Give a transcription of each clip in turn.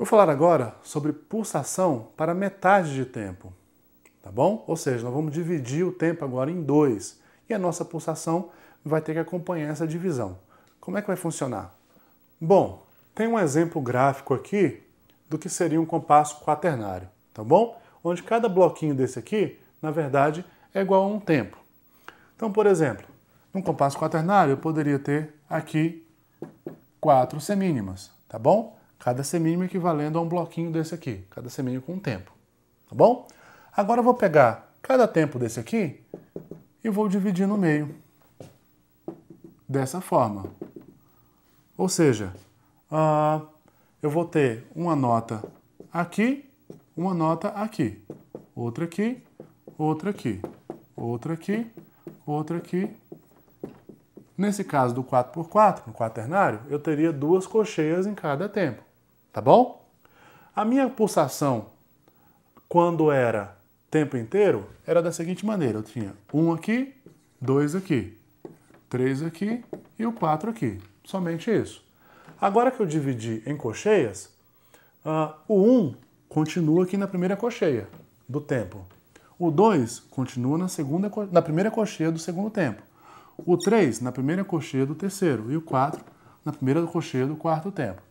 Vou falar agora sobre pulsação para metade de tempo, tá bom? Ou seja, nós vamos dividir o tempo agora em dois e a nossa pulsação vai ter que acompanhar essa divisão. Como é que vai funcionar? Bom, tem um exemplo gráfico aqui do que seria um compasso quaternário, tá bom? Onde cada bloquinho desse aqui, na verdade, é igual a um tempo. Então, por exemplo, num compasso quaternário eu poderia ter aqui quatro semínimas, tá bom? Cada semínimo equivalendo a um bloquinho desse aqui, cada semínimo com um tempo, tá bom? Agora eu vou pegar cada tempo desse aqui e vou dividir no meio, dessa forma. Ou seja, uh, eu vou ter uma nota aqui, uma nota aqui, outra aqui, outra aqui, outra aqui, outra aqui. Nesse caso do 4x4, no quaternário, eu teria duas cocheias em cada tempo tá bom? A minha pulsação, quando era tempo inteiro, era da seguinte maneira: eu tinha um aqui, dois aqui, três aqui e o quatro aqui. Somente isso. Agora que eu dividi em cocheias, uh, o 1 um continua aqui na primeira cocheia do tempo. O 2 continua na, segunda, na primeira cocheia do segundo tempo. O 3 na primeira cocheia do terceiro. E o 4 na primeira cocheia do quarto tempo.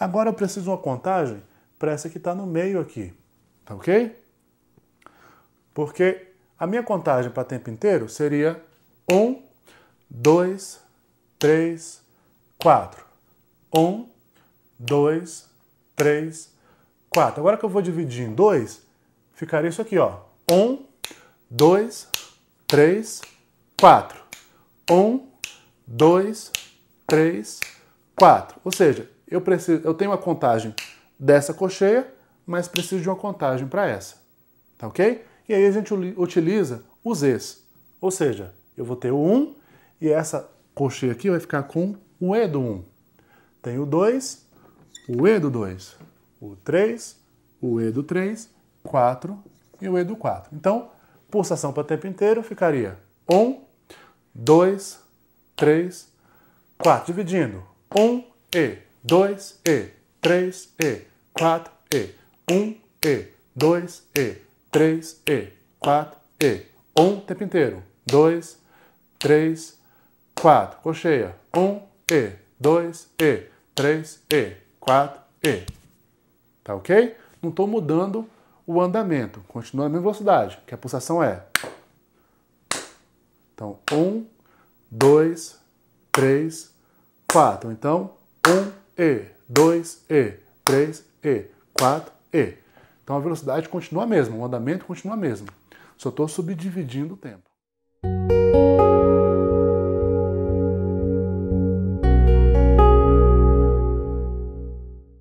Agora eu preciso de uma contagem para essa que está no meio aqui, tá ok? Porque a minha contagem para tempo inteiro seria 1, 2, 3, 4. 1, 2, 3, 4. Agora que eu vou dividir em 2, ficaria isso aqui, ó. 1, 2, 3, 4. 1, 2, 3, 4. Ou seja, eu, preciso, eu tenho uma contagem dessa cocheia, mas preciso de uma contagem para essa. Tá ok? E aí a gente utiliza os Es. Ou seja, eu vou ter o 1 e essa cocheia aqui vai ficar com o E do 1. Tenho o 2, o E do 2, o 3, o E do 3, 4 e o E do 4. Então, pulsação para o tempo inteiro ficaria 1, 2, 3, 4. Dividindo, 1 E, dois e, três e, quatro e, um e, dois e, três e, quatro e, um tempo inteiro, dois, três, quatro, cocheia, um e, dois e, três e, quatro e, tá ok? Não estou mudando o andamento, continua a mesma velocidade, que a pulsação é. Então, um, dois, três, quatro. Então, e, 2, E, 3, E, 4, E. Então a velocidade continua a mesma, o andamento continua a mesma. Só estou subdividindo o tempo.